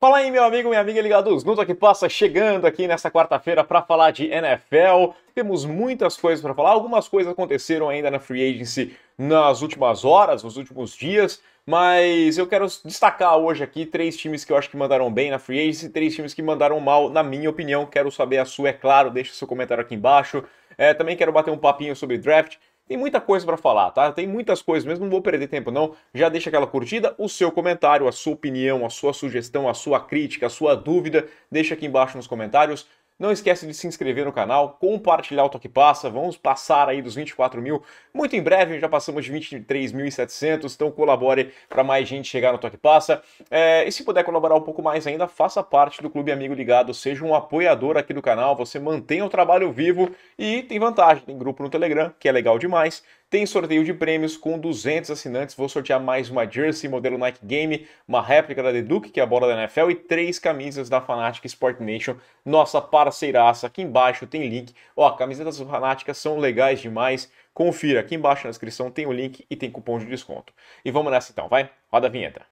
Fala aí, meu amigo, minha amiga ligados no que passa, chegando aqui nesta quarta-feira para falar de NFL. Temos muitas coisas para falar. Algumas coisas aconteceram ainda na free agency nas últimas horas, nos últimos dias, mas eu quero destacar hoje aqui três times que eu acho que mandaram bem na free agency, três times que mandaram mal, na minha opinião. Quero saber a sua, é claro, deixa seu comentário aqui embaixo. É, também quero bater um papinho sobre draft. Tem muita coisa para falar, tá? Tem muitas coisas mesmo, não vou perder tempo não. Já deixa aquela curtida, o seu comentário, a sua opinião, a sua sugestão, a sua crítica, a sua dúvida, deixa aqui embaixo nos comentários. Não esquece de se inscrever no canal, compartilhar o Toque Passa, vamos passar aí dos 24 mil. Muito em breve, já passamos de 23.700, então colabore para mais gente chegar no Toque Passa. É, e se puder colaborar um pouco mais ainda, faça parte do Clube Amigo Ligado, seja um apoiador aqui do canal, você mantém o trabalho vivo e tem vantagem, tem grupo no Telegram, que é legal demais. Tem sorteio de prêmios com 200 assinantes. Vou sortear mais uma jersey modelo Nike Game, uma réplica da Duke, que é a bola da NFL, e três camisas da Fanatic Sport Nation, nossa parceiraça. Aqui embaixo tem link. Ó, camisetas fanáticas são legais demais. Confira, aqui embaixo na descrição tem o link e tem cupom de desconto. E vamos nessa então, vai? Roda a vinheta.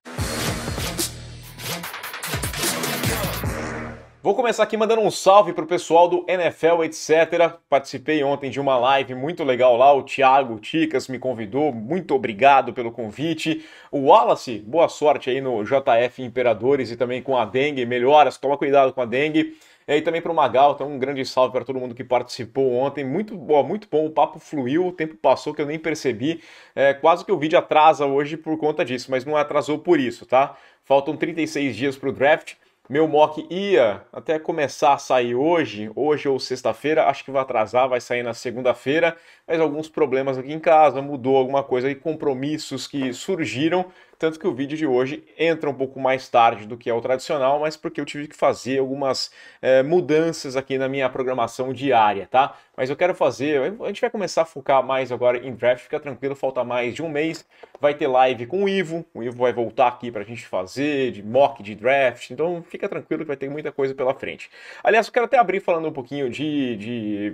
Vou começar aqui mandando um salve pro pessoal do NFL etc. Participei ontem de uma live muito legal lá, o Thiago Ticas me convidou, muito obrigado pelo convite. O Wallace, boa sorte aí no JF Imperadores e também com a dengue, melhoras, toma cuidado com a dengue. E aí também para o Magal, então um grande salve para todo mundo que participou ontem. Muito bom, muito bom. O papo fluiu, o tempo passou que eu nem percebi. É, quase que o vídeo atrasa hoje por conta disso, mas não atrasou por isso, tá? Faltam 36 dias para o draft. Meu mock ia até começar a sair hoje, hoje ou sexta-feira, acho que vai atrasar, vai sair na segunda-feira, mas alguns problemas aqui em casa, mudou alguma coisa e compromissos que surgiram, tanto que o vídeo de hoje entra um pouco mais tarde do que é o tradicional, mas porque eu tive que fazer algumas é, mudanças aqui na minha programação diária, tá? Mas eu quero fazer, a gente vai começar a focar mais agora em draft, fica tranquilo, falta mais de um mês, Vai ter live com o Ivo. O Ivo vai voltar aqui para a gente fazer de mock de draft. Então fica tranquilo que vai ter muita coisa pela frente. Aliás, eu quero até abrir falando um pouquinho de.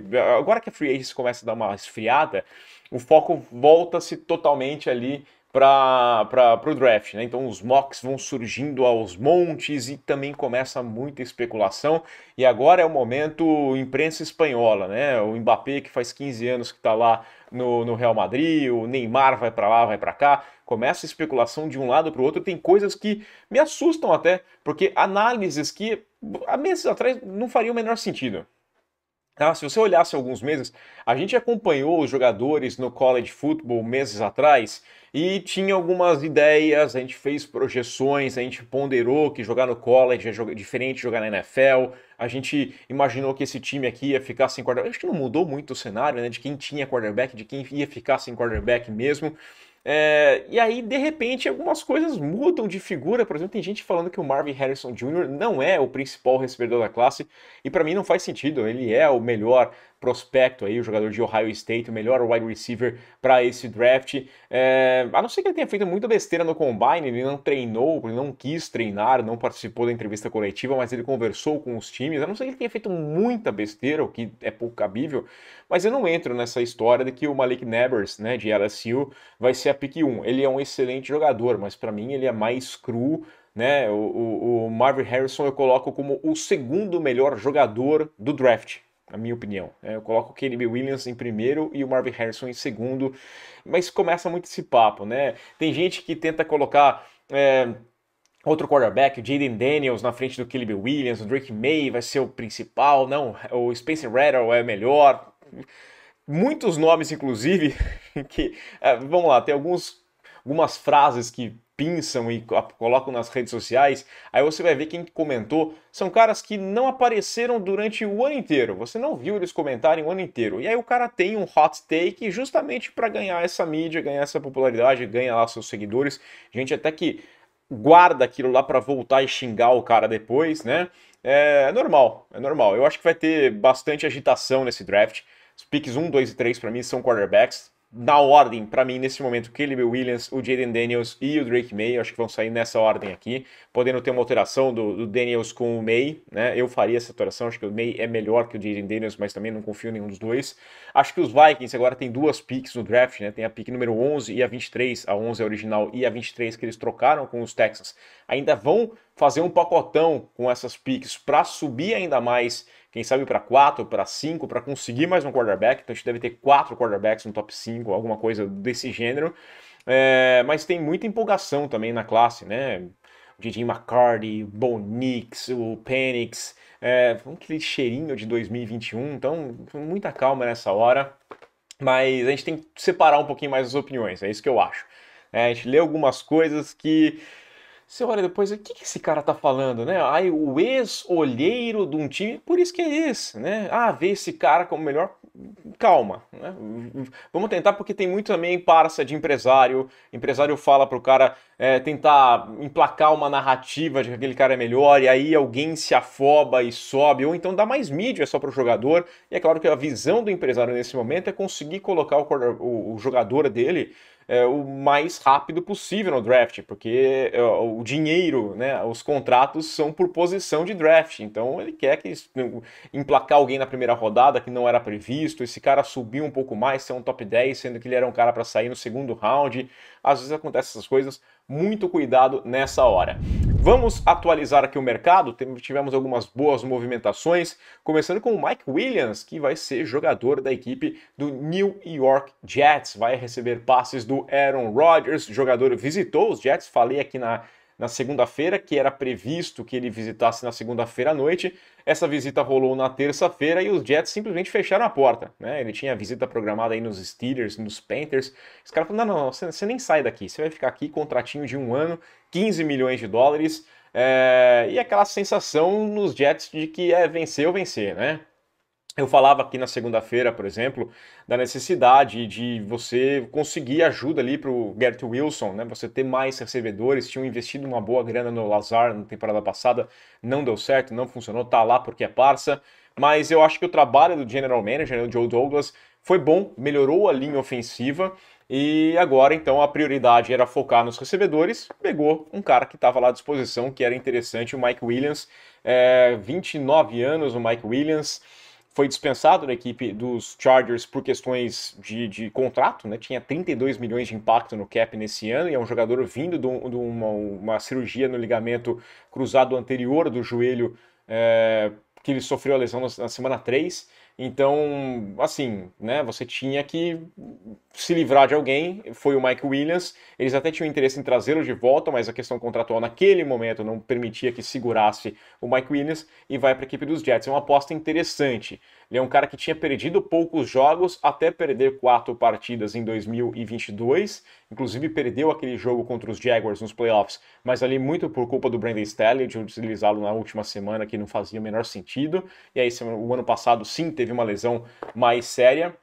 de... Agora que a Free Agents começa a dar uma esfriada, o foco volta-se totalmente ali para o draft. Né? Então os mocks vão surgindo aos montes e também começa muita especulação. E agora é o momento imprensa espanhola, né? O Mbappé que faz 15 anos que está lá no, no Real Madrid, o Neymar vai para lá, vai para cá. Começa a especulação de um lado para o outro. Tem coisas que me assustam até, porque análises que há meses atrás não faria o menor sentido. Ah, se você olhasse alguns meses, a gente acompanhou os jogadores no college football meses atrás e tinha algumas ideias, a gente fez projeções, a gente ponderou que jogar no college é diferente de jogar na NFL, a gente imaginou que esse time aqui ia ficar sem quarterback. Acho que não mudou muito o cenário, né? De quem tinha quarterback, de quem ia ficar sem quarterback mesmo. É, e aí, de repente, algumas coisas mudam de figura. Por exemplo, tem gente falando que o Marvin Harrison Jr. não é o principal recebedor da classe, e para mim não faz sentido. Ele é o melhor prospecto aí, o jogador de Ohio State, o melhor wide receiver para esse draft. É, a não ser que ele tenha feito muita besteira no combine, ele não treinou, ele não quis treinar, não participou da entrevista coletiva, mas ele conversou com os times. A não ser que ele tenha feito muita besteira, o que é pouco cabível, mas eu não entro nessa história de que o Malik Nevers, né, de LSU, vai ser a pick 1. Ele é um excelente jogador, mas para mim ele é mais cru né? O, o, o Marvin Harrison eu coloco como o segundo melhor jogador do draft na minha opinião. É, eu coloco o Caleb Williams em primeiro e o Marvin Harrison em segundo, mas começa muito esse papo, né? Tem gente que tenta colocar. É, outro quarterback, o Jaden Daniels na frente do Caleb Williams, o Drake May vai ser o principal, não, o Spencer Rattle é melhor. Muitos nomes, inclusive, que. É, vamos lá, tem alguns, algumas frases que pinçam e colocam nas redes sociais, aí você vai ver quem comentou, são caras que não apareceram durante o ano inteiro. Você não viu eles comentarem o ano inteiro. E aí o cara tem um hot take justamente para ganhar essa mídia, ganhar essa popularidade, ganhar lá seus seguidores. Gente até que guarda aquilo lá para voltar e xingar o cara depois, né? É normal, é normal. Eu acho que vai ter bastante agitação nesse draft. Os picks 1, 2 e 3 para mim são quarterbacks na ordem, para mim, nesse momento, Caleb Williams, o Jaden Daniels e o Drake May, acho que vão sair nessa ordem aqui, podendo ter uma alteração do, do Daniels com o May, né? Eu faria essa alteração, acho que o May é melhor que o Jaden Daniels, mas também não confio em nenhum dos dois. Acho que os Vikings agora tem duas picks no draft, né? Tem a pick número 11 e a 23, a 11 é original e a 23 que eles trocaram com os Texans. Ainda vão fazer um pacotão com essas picks para subir ainda mais quem sabe para quatro, para cinco, para conseguir mais um quarterback. Então a gente deve ter quatro quarterbacks no top 5, alguma coisa desse gênero. É, mas tem muita empolgação também na classe, né? O J.J. McCarty, o Bo Nix, o Penix, é, aquele cheirinho de 2021, então muita calma nessa hora. Mas a gente tem que separar um pouquinho mais as opiniões, é isso que eu acho. É, a gente lê algumas coisas que você olha depois, o que, que esse cara tá falando, né? Aí o ex-olheiro de um time, por isso que é esse, né? Ah, vê esse cara como melhor, calma, né? Vamos tentar porque tem muito também parça de empresário. empresário fala pro cara é, tentar emplacar uma narrativa de que aquele cara é melhor e aí alguém se afoba e sobe ou então dá mais mídia só pro jogador. E é claro que a visão do empresário nesse momento é conseguir colocar o, o, o jogador dele é, o mais rápido possível no draft, porque é, o dinheiro, né, os contratos são por posição de draft. Então ele quer que né, emplacar alguém na primeira rodada que não era previsto, esse cara subir um pouco mais, ser um top 10, sendo que ele era um cara para sair no segundo round. Às vezes acontecem essas coisas. Muito cuidado nessa hora. Vamos atualizar aqui o mercado. Tivemos algumas boas movimentações, começando com o Mike Williams, que vai ser jogador da equipe do New York Jets. Vai receber passes do Aaron Rodgers, jogador visitou os Jets. Falei aqui na, na segunda-feira que era previsto que ele visitasse na segunda-feira à noite, essa visita rolou na terça-feira e os Jets simplesmente fecharam a porta. Né? Ele tinha visita programada aí nos Steelers, nos Panthers. Os caras falaram: não, não, você, você nem sai daqui, você vai ficar aqui, contratinho de um ano, 15 milhões de dólares. É... E aquela sensação nos Jets de que é vencer ou vencer, né? Eu falava aqui na segunda-feira, por exemplo, da necessidade de você conseguir ajuda ali para o Gert Wilson, né? Você ter mais recebedores, tinham investido uma boa grana no Lazar na temporada passada, não deu certo, não funcionou, tá lá porque é parça. Mas eu acho que o trabalho do General Manager, né, o Joe Douglas, foi bom, melhorou a linha ofensiva. E agora, então, a prioridade era focar nos recebedores. Pegou um cara que estava lá à disposição, que era interessante, o Mike Williams. É, 29 anos, o Mike Williams foi dispensado da equipe dos Chargers por questões de, de contrato, né? Tinha 32 milhões de impacto no cap nesse ano e é um jogador vindo de, um, de uma, uma cirurgia no ligamento cruzado anterior do joelho é, que ele sofreu a lesão na semana 3. Então, assim, né, você tinha que se livrar de alguém, foi o Mike Williams. Eles até tinham interesse em trazê-lo de volta, mas a questão contratual naquele momento não permitia que segurasse o Mike Williams e vai para a equipe dos Jets. É uma aposta interessante. Ele é um cara que tinha perdido poucos jogos até perder quatro partidas em 2022, inclusive perdeu aquele jogo contra os Jaguars nos playoffs, mas ali muito por culpa do Brandon Staley de utilizá-lo na última semana que não fazia o menor sentido. E aí o ano passado sim teve uma lesão mais séria.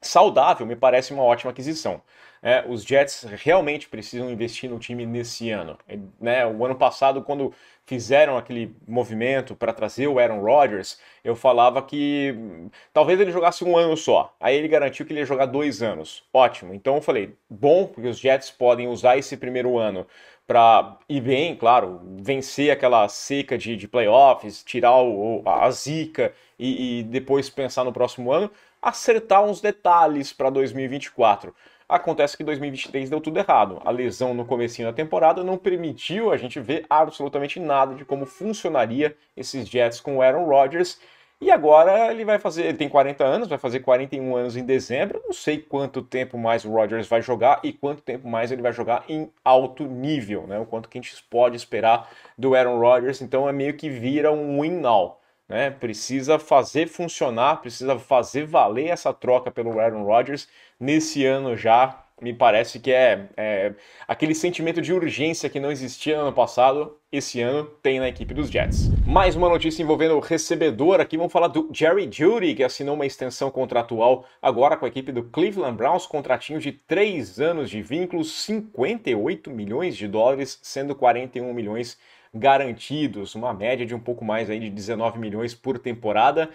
Saudável, me parece uma ótima aquisição é, os Jets realmente precisam investir no time nesse ano. É, né, o ano passado, quando fizeram aquele movimento para trazer o Aaron Rodgers, eu falava que hum, talvez ele jogasse um ano só. Aí ele garantiu que ele ia jogar dois anos. Ótimo. Então eu falei, bom, porque os Jets podem usar esse primeiro ano para ir bem, claro, vencer aquela seca de, de playoffs, tirar o, a zica e, e depois pensar no próximo ano, acertar uns detalhes para 2024. Acontece que 2023 deu tudo errado. A lesão no comecinho da temporada não permitiu a gente ver absolutamente nada de como funcionaria esses Jets com o Aaron Rodgers. E agora ele vai fazer, ele tem 40 anos, vai fazer 41 anos em dezembro. Não sei quanto tempo mais o Rodgers vai jogar e quanto tempo mais ele vai jogar em alto nível, né? O quanto que a gente pode esperar do Aaron Rodgers. Então é meio que vira um win now né? Precisa fazer funcionar, precisa fazer valer essa troca pelo Aaron Rodgers nesse ano já. Me parece que é, é aquele sentimento de urgência que não existia no ano passado, esse ano tem na equipe dos Jets. Mais uma notícia envolvendo o recebedor aqui, vamos falar do Jerry Judy, que assinou uma extensão contratual agora com a equipe do Cleveland Browns, contratinho de 3 anos de vínculo, 58 milhões de dólares, sendo 41 milhões garantidos, uma média de um pouco mais aí de 19 milhões por temporada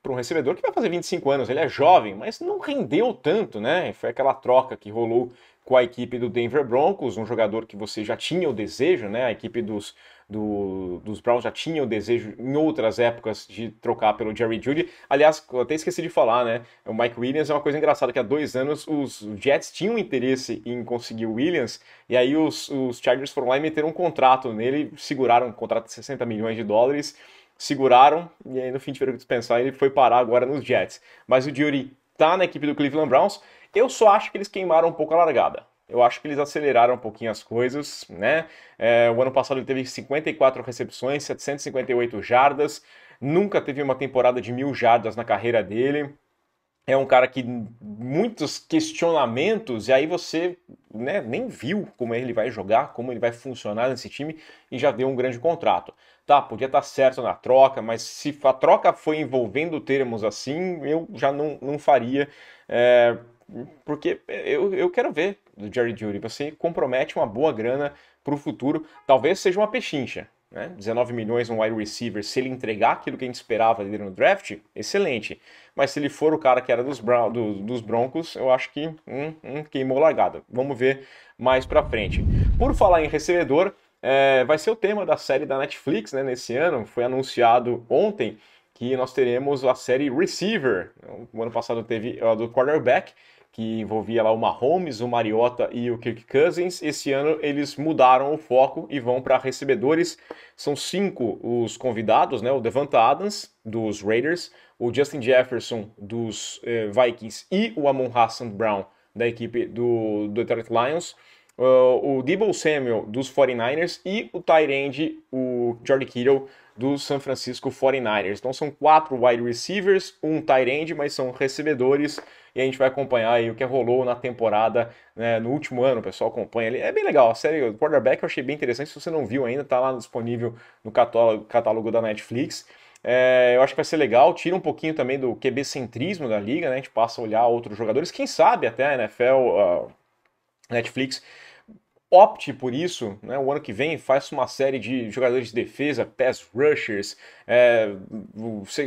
para um recebedor que vai fazer 25 anos. Ele é jovem, mas não rendeu tanto, né? Foi aquela troca que rolou com a equipe do Denver Broncos, um jogador que você já tinha o desejo, né? A equipe dos do, dos Browns já tinha o desejo em outras épocas de trocar pelo Jerry Judy. Aliás, eu até esqueci de falar, né? O Mike Williams é uma coisa engraçada que há dois anos os Jets tinham interesse em conseguir o Williams e aí os, os Chargers foram lá e meteram um contrato nele, seguraram um contrato de 60 milhões de dólares. Seguraram e aí no fim tiveram que dispensar. Ele foi parar agora nos Jets. Mas o Judy tá na equipe do Cleveland Browns. Eu só acho que eles queimaram um pouco a largada eu acho que eles aceleraram um pouquinho as coisas, né? É, o ano passado ele teve 54 recepções, 758 jardas, nunca teve uma temporada de mil jardas na carreira dele. É um cara que muitos questionamentos, e aí você né, nem viu como ele vai jogar, como ele vai funcionar nesse time, e já deu um grande contrato. Tá, podia estar tá certo na troca, mas se a troca foi envolvendo termos assim, eu já não, não faria. É porque eu, eu quero ver do Jerry Judy. Você compromete uma boa grana para o futuro. Talvez seja uma pechincha. Né? 19 milhões um wide receiver. Se ele entregar aquilo que a gente esperava dele no draft, excelente. Mas se ele for o cara que era dos, Brown, do, dos Broncos, eu acho que hum, hum, queimou largada. Vamos ver mais para frente. Por falar em recebedor, é, vai ser o tema da série da Netflix né, nesse ano. Foi anunciado ontem que nós teremos a série Receiver. O ano passado teve a do quarterback que envolvia lá o Mahomes, o Mariota e o Kirk Cousins. Esse ano eles mudaram o foco e vão para recebedores. São cinco os convidados, né? O Devonta Adams, dos Raiders, o Justin Jefferson, dos eh, Vikings, e o Amon Hassan Brown, da equipe do, do Detroit Lions. Uh, o Debo Samuel, dos 49ers, e o Tyrande, o Jordy Kittle, do San Francisco 49ers. Então são quatro wide receivers, um tight end, mas são recebedores e a gente vai acompanhar aí o que rolou na temporada né, no último ano, o pessoal acompanha ali. É bem legal, a série do quarterback eu achei bem interessante, se você não viu ainda, tá lá disponível no catálogo, catálogo da Netflix. É, eu acho que vai ser legal, tira um pouquinho também do QB-centrismo da liga, né? A gente passa a olhar outros jogadores, quem sabe até a NFL, a Netflix opte por isso, né? O ano que vem faça uma série de jogadores de defesa, pass rushers, é,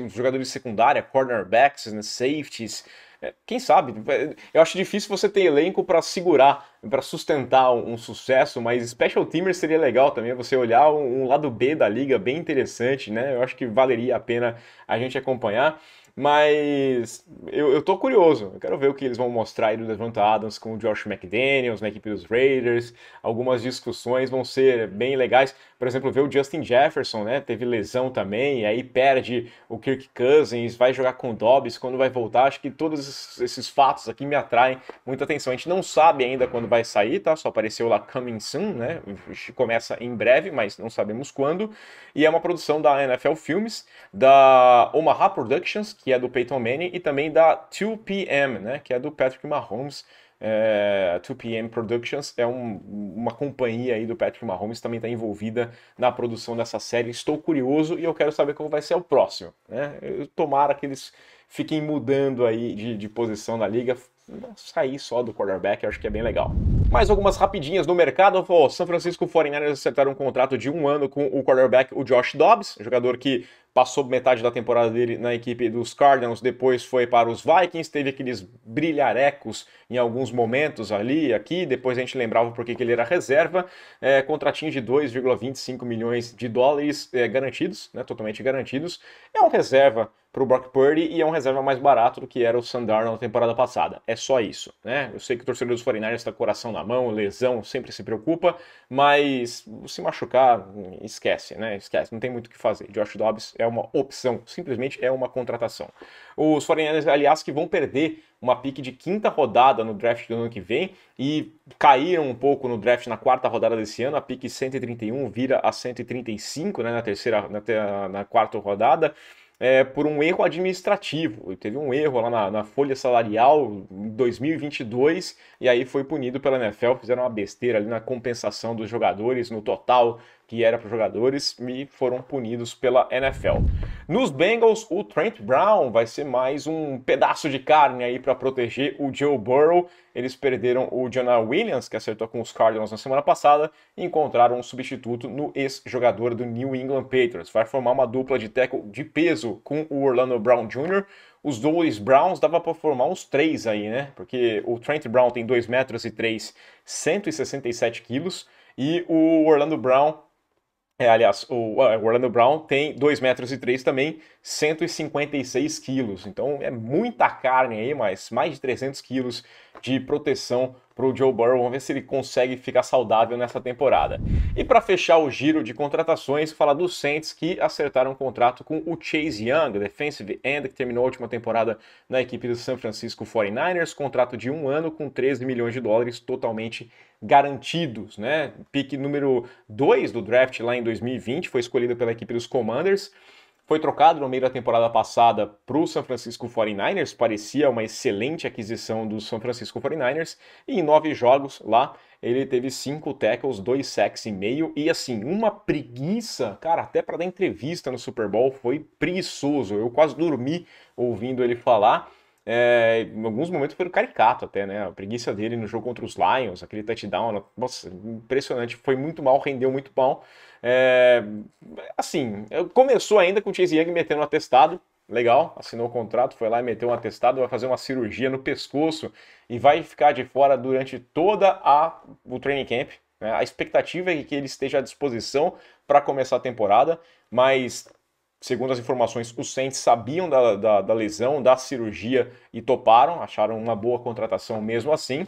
jogadores de secundária, cornerbacks, né? safeties, é, quem sabe? É, eu acho difícil você ter elenco para segurar para sustentar um sucesso, mas special teamer seria legal também você olhar um lado B da liga bem interessante, né? Eu acho que valeria a pena a gente acompanhar. Mas eu, eu tô curioso, eu quero ver o que eles vão mostrar aí do Devonta Adams com o Josh McDaniels na equipe dos Raiders. Algumas discussões vão ser bem legais. Por exemplo, ver o Justin Jefferson, né? Teve lesão também, aí perde o Kirk Cousins, vai jogar com o Dobbs, quando vai voltar. Acho que todos esses fatos aqui me atraem muita atenção. A gente não sabe ainda quando vai vai sair, tá? Só apareceu lá Coming Soon, né? Começa em breve, mas não sabemos quando. E é uma produção da NFL Filmes, da Omaha Productions, que é do Peyton Manning, e também da 2PM, né? Que é do Patrick Mahomes. É, 2PM Productions é um, uma companhia aí do Patrick Mahomes também está envolvida na produção dessa série. Estou curioso e eu quero saber qual vai ser o próximo. Né? Eu, tomara que eles fiquem mudando aí de, de posição na liga, sair só do quarterback, eu acho que é bem legal. Mais algumas rapidinhas no mercado. O São Francisco 49ers acertaram um contrato de um ano com o quarterback, o Josh Dobbs, jogador que passou metade da temporada dele na equipe dos Cardinals, depois foi para os Vikings, teve aqueles brilharecos em alguns momentos ali aqui, depois a gente lembrava porque que ele era reserva, é, contratinho de 2,25 milhões de dólares é, garantidos, né, totalmente garantidos, é um reserva para o Brock Purdy e é um reserva mais barato do que era o Sandarno na temporada passada, é só isso, né, eu sei que o torcedor dos 49ers está coração na mão, lesão, sempre se preocupa, mas se machucar, esquece, né? Esquece, não tem muito o que fazer. Josh Dobbs é uma opção, simplesmente é uma contratação. Os foreigners aliás, que vão perder uma pique de quinta rodada no draft do ano que vem e caíram um pouco no draft na quarta rodada desse ano, a pique 131 vira a 135 né, na terceira, na, na quarta rodada é, por um erro administrativo. Ele teve um erro lá na, na, folha salarial em 2022 e aí foi punido pela NFL. Fizeram uma besteira ali na compensação dos jogadores no total que era para os jogadores e foram punidos pela NFL. Nos Bengals, o Trent Brown vai ser mais um pedaço de carne aí para proteger o Joe Burrow. Eles perderam o Jonah Williams, que acertou com os Cardinals na semana passada, e encontraram um substituto no ex-jogador do New England Patriots. Vai formar uma dupla de tackle de peso com o Orlando Brown Jr., os dois Browns dava para formar uns três aí, né? Porque o Trent Brown tem 2 metros e 3, 167 quilos, e o Orlando Brown é, aliás, é, o Orlando Brown tem 2,3 metros e 3 também, 156 quilos. Então é muita carne aí, mas mais de 300 quilos de proteção para o Joe Burrow. Vamos ver se ele consegue ficar saudável nessa temporada. E para fechar o giro de contratações, falar dos Saints que acertaram um contrato com o Chase Young, defensive end, que terminou a última temporada na equipe do San Francisco 49ers. Contrato de um ano com 13 milhões de dólares totalmente garantidos, né? Pique número 2 do draft lá em 2020, foi escolhido pela equipe dos Commanders. Foi trocado no meio da temporada passada para o San Francisco 49ers, parecia uma excelente aquisição do San Francisco 49ers, e em nove jogos lá ele teve cinco tackles, dois sacks e meio, e assim, uma preguiça, cara, até para dar entrevista no Super Bowl foi preguiçoso, eu quase dormi ouvindo ele falar. É, em alguns momentos foi caricato até, né? A preguiça dele no jogo contra os Lions, aquele touchdown, nossa, impressionante, foi muito mal, rendeu muito mal. É, assim, começou ainda com o Chase Young metendo um atestado, legal, assinou o contrato, foi lá e meteu um atestado, vai fazer uma cirurgia no pescoço e vai ficar de fora durante toda a o training camp. Né? A expectativa é que ele esteja à disposição para começar a temporada, mas segundo as informações, os Saints sabiam da, da, da, lesão, da cirurgia e toparam, acharam uma boa contratação mesmo assim.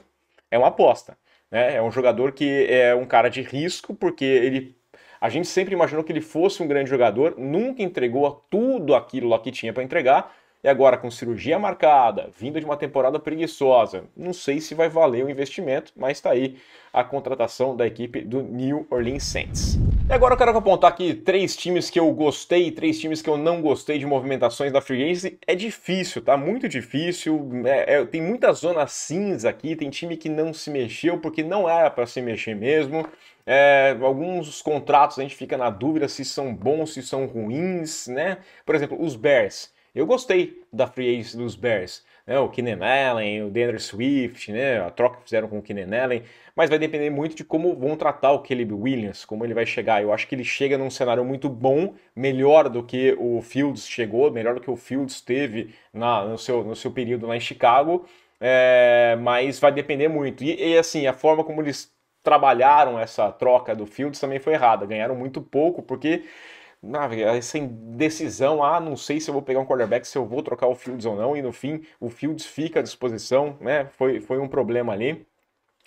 É uma aposta. Né? É um jogador que é um cara de risco, porque ele a gente sempre imaginou que ele fosse um grande jogador, nunca entregou tudo aquilo lá que tinha para entregar. E agora, com cirurgia marcada, vindo de uma temporada preguiçosa, não sei se vai valer o investimento, mas está aí a contratação da equipe do New Orleans Saints. E agora eu quero apontar aqui três times que eu gostei e três times que eu não gostei de movimentações da Free Agency. É difícil, tá? Muito difícil. É, é, tem muita zona cinza aqui, tem time que não se mexeu porque não era para se mexer mesmo. É, alguns contratos a gente fica na dúvida se são bons, se são ruins, né? Por exemplo, os Bears. Eu gostei da free agency dos Bears. Né? O Keenan Allen, o Deandre Swift, né? a troca que fizeram com o Keenan Allen. Mas vai depender muito de como vão tratar o Caleb Williams, como ele vai chegar. Eu acho que ele chega num cenário muito bom, melhor do que o Fields chegou, melhor do que o Fields teve na, no, seu, no seu período lá em Chicago. É, mas vai depender muito. E, e assim, a forma como eles trabalharam essa troca do Fields também foi errada. Ganharam muito pouco, porque essa indecisão, ah, não sei se eu vou pegar um quarterback, se eu vou trocar o Fields ou não, e no fim o Fields fica à disposição, né? Foi, foi um problema ali.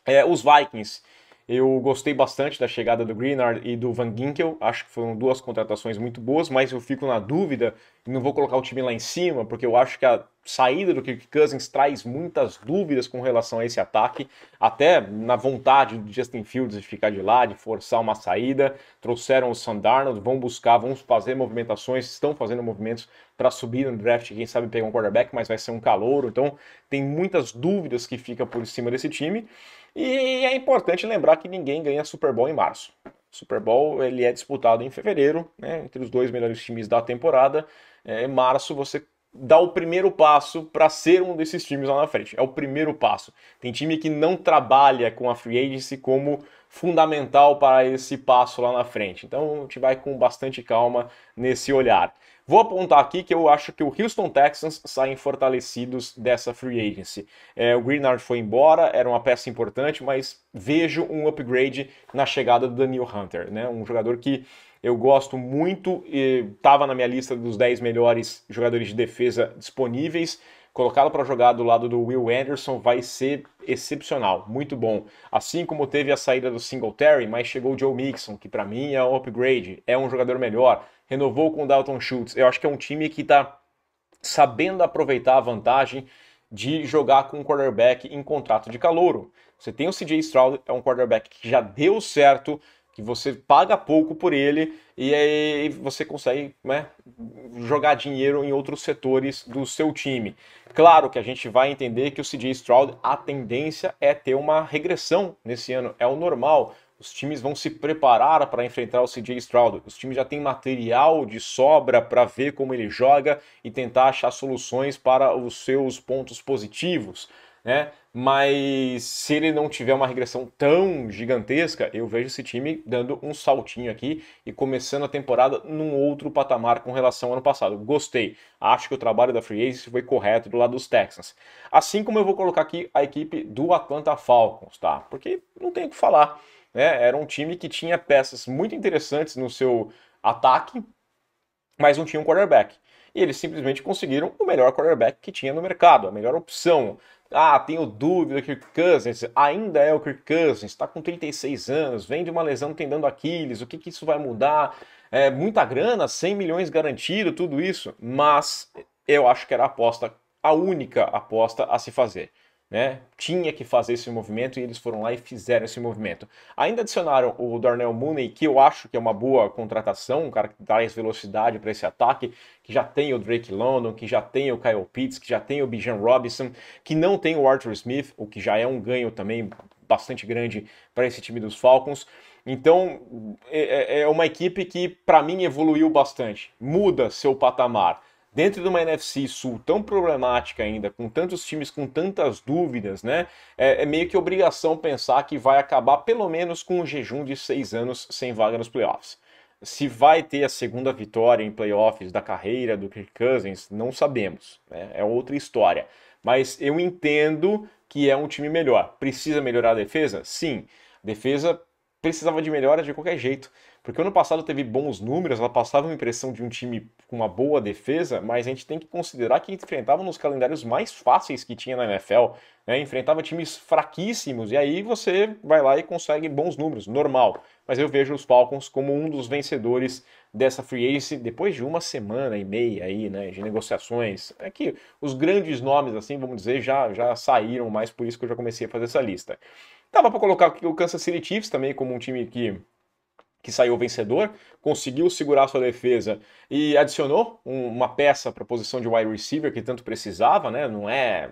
É, os Vikings eu gostei bastante da chegada do Greenard e do Van Ginkel, acho que foram duas contratações muito boas, mas eu fico na dúvida e não vou colocar o time lá em cima, porque eu acho que a saída do Kirk Cousins traz muitas dúvidas com relação a esse ataque, até na vontade do Justin Fields de ficar de lá, de forçar uma saída. Trouxeram o Sandarno, vão buscar, vão fazer movimentações, estão fazendo movimentos para subir no draft, quem sabe pegar um quarterback, mas vai ser um calouro, então tem muitas dúvidas que ficam por cima desse time. E é importante lembrar que ninguém ganha Super Bowl em março. Super Bowl ele é disputado em fevereiro, né, entre os dois melhores times da temporada. É, em março você dá o primeiro passo para ser um desses times lá na frente. É o primeiro passo. Tem time que não trabalha com a free agency como fundamental para esse passo lá na frente. Então a gente vai com bastante calma nesse olhar. Vou apontar aqui que eu acho que o Houston Texans saem fortalecidos dessa free agency. É, o Greenard foi embora, era uma peça importante, mas vejo um upgrade na chegada do Daniel Hunter, né? Um jogador que eu gosto muito, e estava na minha lista dos 10 melhores jogadores de defesa disponíveis. Colocá-lo para jogar do lado do Will Anderson vai ser excepcional, muito bom. Assim como teve a saída do Singletary, mas chegou o Joe Mixon, que para mim é um upgrade, é um jogador melhor renovou com o Dalton Schultz. Eu acho que é um time que está sabendo aproveitar a vantagem de jogar com um quarterback em contrato de calouro. Você tem o CJ Stroud, é um quarterback que já deu certo, que você paga pouco por ele e aí você consegue né, jogar dinheiro em outros setores do seu time. Claro que a gente vai entender que o CJ Stroud, a tendência é ter uma regressão nesse ano, é o normal. Os times vão se preparar para enfrentar o CJ Stroud. Os times já têm material de sobra para ver como ele joga e tentar achar soluções para os seus pontos positivos. Né? Mas se ele não tiver uma regressão tão gigantesca, eu vejo esse time dando um saltinho aqui e começando a temporada num outro patamar com relação ao ano passado. Gostei, acho que o trabalho da Free Agency foi correto do lado dos Texans. Assim como eu vou colocar aqui a equipe do Atlanta Falcons, tá? Porque não tem o que falar. Né? Era um time que tinha peças muito interessantes no seu ataque, mas não tinha um quarterback. E eles simplesmente conseguiram o melhor quarterback que tinha no mercado, a melhor opção. Ah, tenho dúvida, Kirk Cousins ainda é o Kirk Cousins, está com 36 anos, vem de uma lesão tendendo Aquiles, o que, que isso vai mudar? É, muita grana, 100 milhões garantido, tudo isso, mas eu acho que era a aposta, a única aposta a se fazer né? Tinha que fazer esse movimento e eles foram lá e fizeram esse movimento. Ainda adicionaram o Darnell Mooney, que eu acho que é uma boa contratação, um cara que traz velocidade para esse ataque, que já tem o Drake London, que já tem o Kyle Pitts, que já tem o Bijan Robinson, que não tem o Arthur Smith, o que já é um ganho também bastante grande para esse time dos Falcons. Então, é, é, é uma equipe que, para mim, evoluiu bastante, muda seu patamar dentro de uma NFC Sul tão problemática ainda, com tantos times com tantas dúvidas, né? É, é, meio que obrigação pensar que vai acabar pelo menos com um jejum de seis anos sem vaga nos playoffs. Se vai ter a segunda vitória em playoffs da carreira do Kirk Cousins, não sabemos, né? é outra história. Mas eu entendo que é um time melhor. Precisa melhorar a defesa? Sim. A defesa precisava de melhora de qualquer jeito. Porque ano passado teve bons números, ela passava uma impressão de um time com uma boa defesa, mas a gente tem que considerar que enfrentava nos calendários mais fáceis que tinha na NFL, né? enfrentava times fraquíssimos, e aí você vai lá e consegue bons números, normal. Mas eu vejo os Falcons como um dos vencedores dessa free agency depois de uma semana e meia aí, né, de negociações. É que os grandes nomes, assim, vamos dizer, já, já saíram, mais por isso que eu já comecei a fazer essa lista. Tava para colocar o Kansas City Chiefs também como um time que que saiu vencedor, conseguiu segurar sua defesa e adicionou um, uma peça para a posição de wide receiver que tanto precisava, né? Não é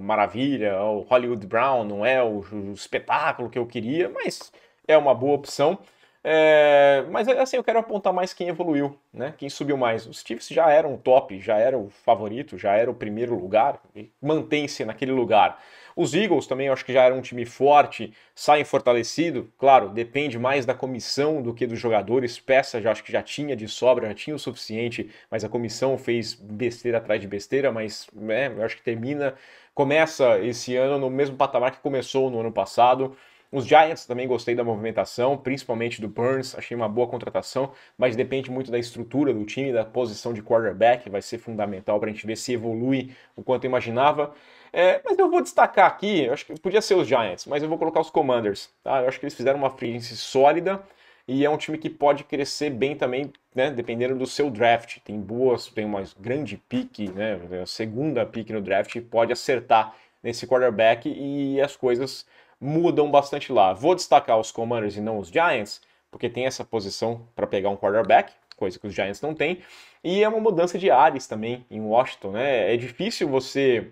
maravilha, o Hollywood Brown, não é o, o, espetáculo que eu queria, mas é uma boa opção. É, mas assim, eu quero apontar mais quem evoluiu, né? Quem subiu mais. Os Chiefs já eram o top, já era o favorito, já era o primeiro lugar mantém-se naquele lugar. Os Eagles também eu acho que já era um time forte, saem fortalecido. Claro, depende mais da comissão do que dos jogadores. Peça já acho que já tinha de sobra, já tinha o suficiente, mas a comissão fez besteira atrás de besteira, mas é, eu acho que termina, começa esse ano no mesmo patamar que começou no ano passado. Os Giants também gostei da movimentação, principalmente do Burns, achei uma boa contratação, mas depende muito da estrutura do time, da posição de quarterback, vai ser fundamental para a gente ver se evolui o quanto imaginava. É, mas eu vou destacar aqui, acho que podia ser os Giants, mas eu vou colocar os Commanders. Tá? Eu acho que eles fizeram uma free sólida e é um time que pode crescer bem também, né, dependendo do seu draft. Tem boas, tem uma grande pique, né, a segunda pique no draft pode acertar nesse quarterback e as coisas mudam bastante lá. Vou destacar os Commanders e não os Giants, porque tem essa posição para pegar um quarterback, coisa que os Giants não têm, e é uma mudança de áreas também em Washington, né? É difícil você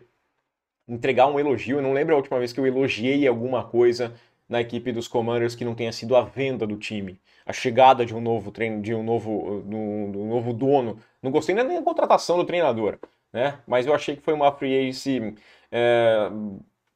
entregar um elogio. Eu não lembro a última vez que eu elogiei alguma coisa na equipe dos Commanders que não tenha sido a venda do time, a chegada de um novo treino, de um novo, de um, de um novo dono. Não gostei nem da contratação do treinador, né? Mas eu achei que foi uma free agency é,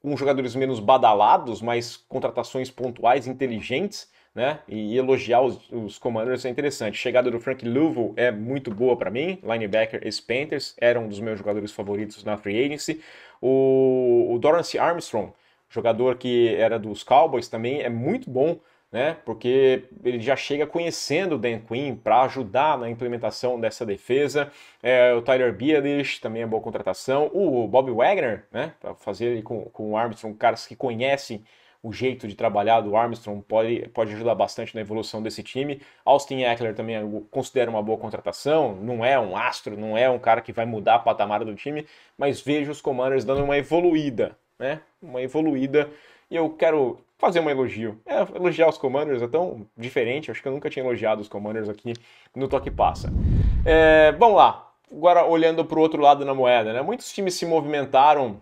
com jogadores menos badalados, mas contratações pontuais, inteligentes né? E elogiar os, os Commanders é interessante. A chegada do Frank Louvel é muito boa para mim. Linebacker e panthers era um dos meus jogadores favoritos na free agency. O, o Dorance Armstrong, jogador que era dos Cowboys também, é muito bom. Né, porque ele já chega conhecendo o Dan Quinn para ajudar na implementação dessa defesa. É, o Tyler Biadish também é boa contratação. O Bob Wagner, né? Para fazer com, com o Armstrong caras que conhecem o jeito de trabalhar do Armstrong pode, pode ajudar bastante na evolução desse time. Austin Eckler também considera uma boa contratação, não é um astro, não é um cara que vai mudar a patamar do time, mas vejo os Commanders dando uma evoluída, né? Uma evoluída. E eu quero fazer um elogio. É, elogiar os Commanders é tão diferente, acho que eu nunca tinha elogiado os Commanders aqui no Toque Passa. É, vamos lá, agora olhando para o outro lado da moeda, né? Muitos times se movimentaram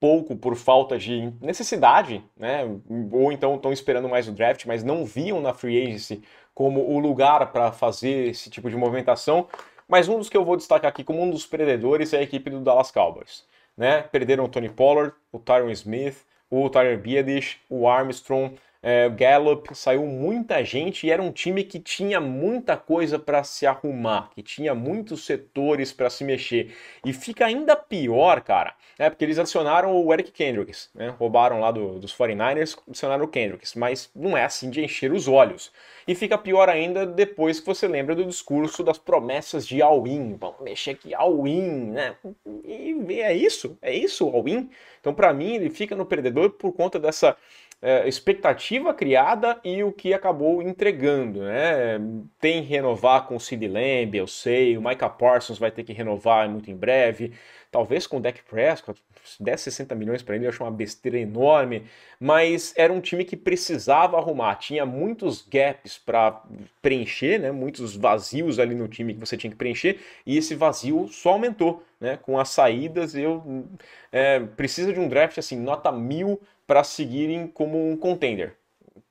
pouco por falta de necessidade, né? Ou então estão esperando mais o draft, mas não viam na free agency como o lugar para fazer esse tipo de movimentação. Mas um dos que eu vou destacar aqui como um dos perdedores é a equipe do Dallas Cowboys, né? Perderam o Tony Pollard, o Tyron Smith, o Tyler Biadish, o Armstrong, é, Gallup, saiu muita gente e era um time que tinha muita coisa para se arrumar, que tinha muitos setores para se mexer. E fica ainda pior, cara, né, porque eles adicionaram o Eric Kendricks, né, roubaram lá do, dos 49ers, adicionaram o Kendricks, mas não é assim de encher os olhos. E fica pior ainda depois que você lembra do discurso das promessas de all-in, vamos mexer aqui all-in, né? E é isso, é isso all-in. Então para mim ele fica no perdedor por conta dessa é, expectativa criada e o que acabou entregando, né? Tem renovar com o Sid Lamb, eu sei, o Micah Parsons vai ter que renovar muito em breve, talvez com o Dak Prescott, 10, 60 milhões para ele, eu acho uma besteira enorme, mas era um time que precisava arrumar, tinha muitos gaps para preencher, né? Muitos vazios ali no time que você tinha que preencher, e esse vazio só aumentou, né? Com as saídas, eu é, precisa de um draft assim, nota mil para seguirem como um contender.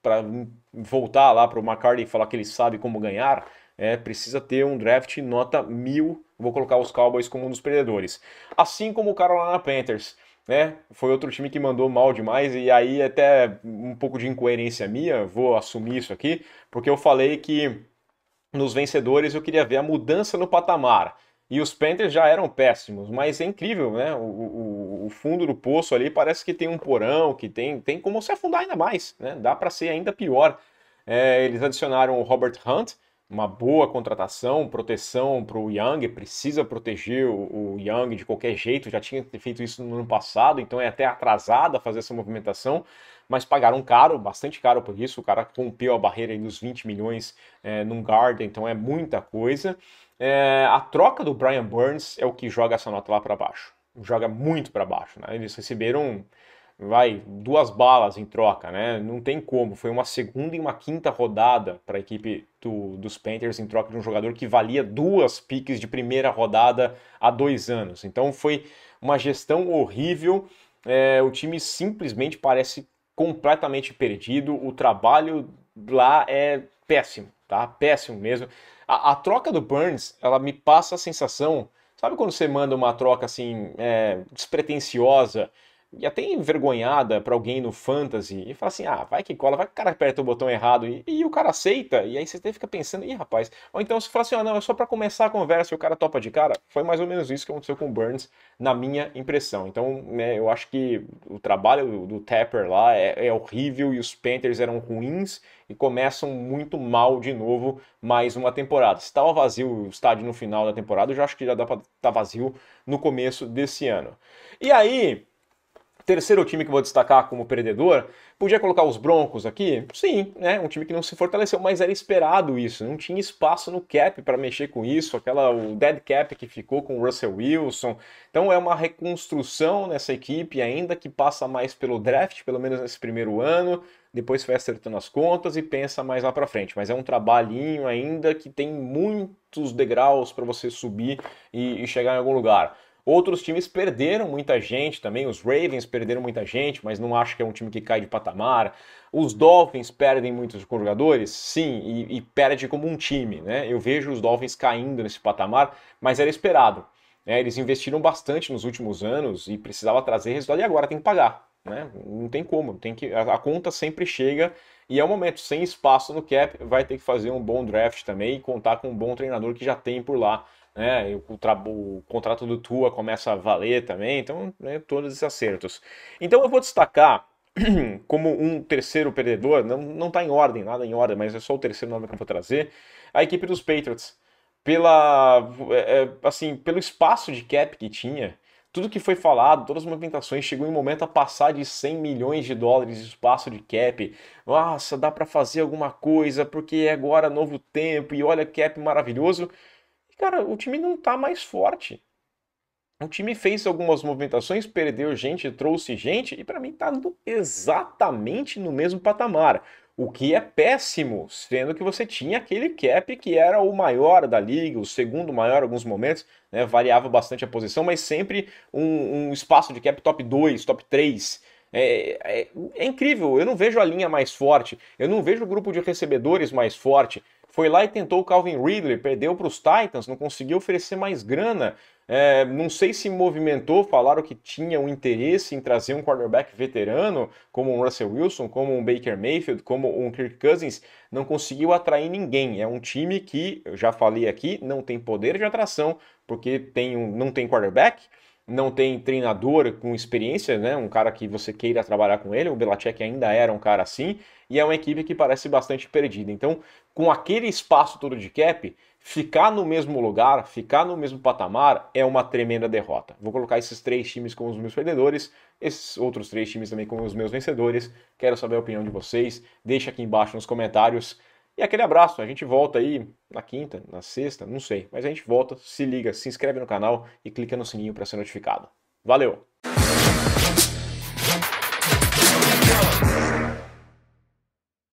Para voltar lá para o McCartney e falar que ele sabe como ganhar, é, precisa ter um draft nota mil. Vou colocar os Cowboys como um dos perdedores. Assim como o Carolina Panthers. Né? Foi outro time que mandou mal demais e aí até um pouco de incoerência minha, vou assumir isso aqui, porque eu falei que nos vencedores eu queria ver a mudança no patamar. E os Panthers já eram péssimos, mas é incrível, né? O, o, o, fundo do poço ali parece que tem um porão, que tem, tem como se afundar ainda mais, né? Dá para ser ainda pior. É, eles adicionaram o Robert Hunt, uma boa contratação, proteção para o Young, precisa proteger o, o Young de qualquer jeito, já tinha feito isso no ano passado, então é até atrasada fazer essa movimentação, mas pagaram caro, bastante caro por isso, o cara rompeu a barreira dos 20 milhões é, num Garden, então é muita coisa. É, a troca do Brian Burns é o que joga essa nota lá para baixo. Joga muito para baixo. Né? Eles receberam vai duas balas em troca, né? Não tem como. Foi uma segunda e uma quinta rodada para a equipe do, dos Panthers em troca de um jogador que valia duas piques de primeira rodada há dois anos. Então foi uma gestão horrível. É, o time simplesmente parece completamente perdido. O trabalho lá é péssimo, tá? Péssimo mesmo. A, a, troca do Burns, ela me passa a sensação. Sabe quando você manda uma troca assim, é, despretensiosa, e até envergonhada para alguém no fantasy e fala assim: ah, vai que cola, vai que o cara aperta o botão errado e, e o cara aceita. E aí você até fica pensando: ih, rapaz. Ou então você fala assim: ah, não, é só para começar a conversa e o cara topa de cara. Foi mais ou menos isso que aconteceu com o Burns, na minha impressão. Então, né, eu acho que o trabalho do Tapper lá é, é horrível e os Panthers eram ruins e começam muito mal de novo mais uma temporada. Se estava tá vazio o estádio no final da temporada, eu já acho que já dá para estar tá vazio no começo desse ano. E aí, terceiro time que eu vou destacar como perdedor, podia colocar os Broncos aqui? Sim, né? Um time que não se fortaleceu, mas era esperado isso. Não tinha espaço no cap para mexer com isso, aquela o dead cap que ficou com o Russell Wilson. Então é uma reconstrução nessa equipe ainda que passa mais pelo draft, pelo menos nesse primeiro ano. Depois vai acertando as contas e pensa mais lá para frente. Mas é um trabalhinho ainda que tem muitos degraus para você subir e, e chegar em algum lugar. Outros times perderam muita gente também. Os Ravens perderam muita gente, mas não acho que é um time que cai de patamar. Os Dolphins perdem muitos jogadores, sim, e, e perde como um time, né? Eu vejo os Dolphins caindo nesse patamar, mas era esperado. Né? Eles investiram bastante nos últimos anos e precisava trazer resultado e agora tem que pagar. Né? Não tem como, tem que a, a conta sempre chega e é o um momento sem espaço no cap, vai ter que fazer um bom draft também e contar com um bom treinador que já tem por lá né? O, o, contrato do Tua começa a valer também, então né, todos esses acertos. Então eu vou destacar como um terceiro perdedor, não, não tá em ordem, nada em ordem, mas é só o terceiro nome que eu vou trazer, a equipe dos Patriots. Pela, é, é assim, pelo espaço de cap que tinha, tudo que foi falado, todas as movimentações, chegou em um momento a passar de 100 milhões de dólares de espaço de cap. Nossa, dá para fazer alguma coisa, porque é agora novo tempo e olha cap maravilhoso cara, o time não tá mais forte. O time fez algumas movimentações, perdeu gente, trouxe gente e para mim tá exatamente no mesmo patamar. O que é péssimo, sendo que você tinha aquele cap que era o maior da liga, o segundo maior em alguns momentos, né, variava bastante a posição, mas sempre um, um, espaço de cap top 2, top 3. É, é, é incrível, eu não vejo a linha mais forte, eu não vejo o grupo de recebedores mais forte, foi lá e tentou o Calvin Ridley, perdeu para os Titans, não conseguiu oferecer mais grana. É, não sei se movimentou, falaram que tinha um interesse em trazer um quarterback veterano, como um Russell Wilson, como um Baker Mayfield, como um Kirk Cousins, não conseguiu atrair ninguém. É um time que, eu já falei aqui, não tem poder de atração, porque tem um, não tem quarterback, não tem treinador com experiência, né? Um cara que você queira trabalhar com ele. O Belichick ainda era um cara assim. E é uma equipe que parece bastante perdida. Então, com aquele espaço todo de cap, ficar no mesmo lugar, ficar no mesmo patamar é uma tremenda derrota. Vou colocar esses três times como os meus perdedores, esses outros três times também como os meus vencedores. Quero saber a opinião de vocês. Deixa aqui embaixo nos comentários. E aquele abraço, a gente volta aí na quinta, na sexta, não sei, mas a gente volta, se liga, se inscreve no canal e clica no sininho para ser notificado. Valeu!